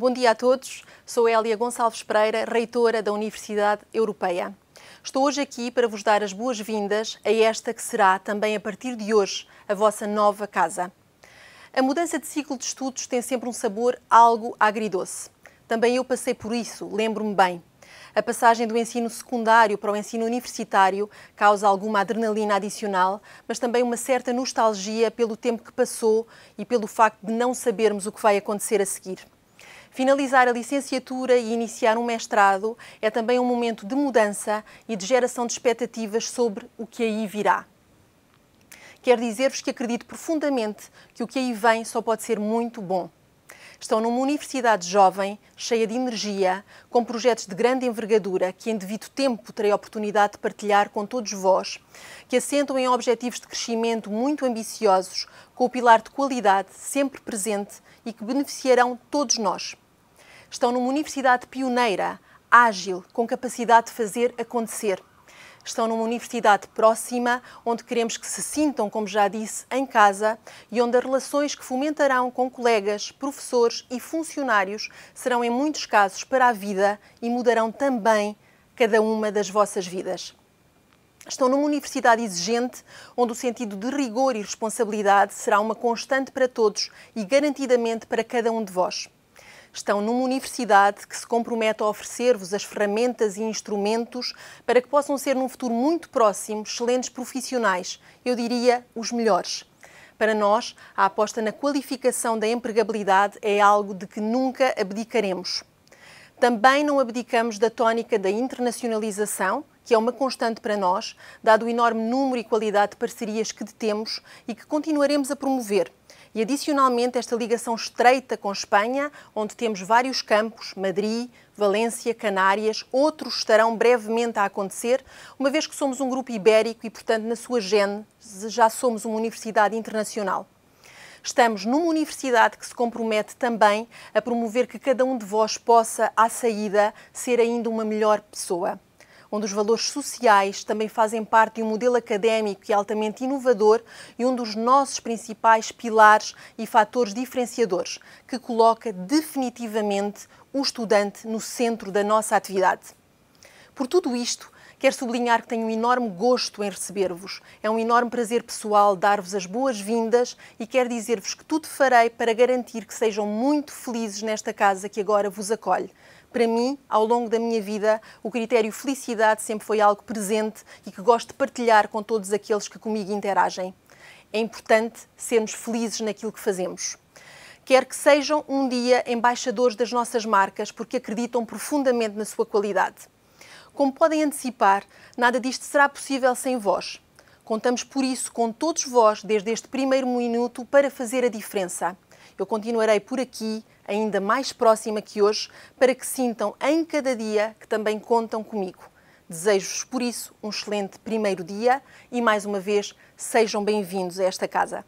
Bom dia a todos. Sou Elia Gonçalves Pereira, reitora da Universidade Europeia. Estou hoje aqui para vos dar as boas-vindas a esta que será, também a partir de hoje, a vossa nova casa. A mudança de ciclo de estudos tem sempre um sabor algo agridoce. Também eu passei por isso, lembro-me bem. A passagem do ensino secundário para o ensino universitário causa alguma adrenalina adicional, mas também uma certa nostalgia pelo tempo que passou e pelo facto de não sabermos o que vai acontecer a seguir. Finalizar a licenciatura e iniciar um mestrado é também um momento de mudança e de geração de expectativas sobre o que aí virá. Quero dizer-vos que acredito profundamente que o que aí vem só pode ser muito bom estão numa universidade jovem, cheia de energia, com projetos de grande envergadura que, em devido tempo, terei a oportunidade de partilhar com todos vós, que assentam em objetivos de crescimento muito ambiciosos, com o pilar de qualidade sempre presente e que beneficiarão todos nós. Estão numa universidade pioneira, ágil, com capacidade de fazer acontecer estão numa universidade próxima, onde queremos que se sintam, como já disse, em casa e onde as relações que fomentarão com colegas, professores e funcionários serão, em muitos casos, para a vida e mudarão também cada uma das vossas vidas. Estão numa universidade exigente, onde o sentido de rigor e responsabilidade será uma constante para todos e garantidamente para cada um de vós estão numa universidade que se compromete a oferecer-vos as ferramentas e instrumentos para que possam ser, num futuro muito próximo, excelentes profissionais, eu diria os melhores. Para nós, a aposta na qualificação da empregabilidade é algo de que nunca abdicaremos. Também não abdicamos da tónica da internacionalização, que é uma constante para nós, dado o enorme número e qualidade de parcerias que detemos e que continuaremos a promover. E adicionalmente esta ligação estreita com Espanha, onde temos vários campos, Madrid, Valência, Canárias, outros estarão brevemente a acontecer, uma vez que somos um grupo ibérico e, portanto, na sua gênese já somos uma universidade internacional. Estamos numa universidade que se compromete também a promover que cada um de vós possa, à saída, ser ainda uma melhor pessoa onde os valores sociais também fazem parte de um modelo académico e altamente inovador e um dos nossos principais pilares e fatores diferenciadores, que coloca definitivamente o estudante no centro da nossa atividade. Por tudo isto, Quero sublinhar que tenho um enorme gosto em receber-vos. É um enorme prazer pessoal dar-vos as boas-vindas e quero dizer-vos que tudo farei para garantir que sejam muito felizes nesta casa que agora vos acolhe. Para mim, ao longo da minha vida, o critério felicidade sempre foi algo presente e que gosto de partilhar com todos aqueles que comigo interagem. É importante sermos felizes naquilo que fazemos. Quero que sejam um dia embaixadores das nossas marcas porque acreditam profundamente na sua qualidade. Como podem antecipar, nada disto será possível sem vós. Contamos por isso com todos vós desde este primeiro minuto para fazer a diferença. Eu continuarei por aqui, ainda mais próxima que hoje, para que sintam em cada dia que também contam comigo. Desejo-vos, por isso, um excelente primeiro dia e, mais uma vez, sejam bem-vindos a esta casa.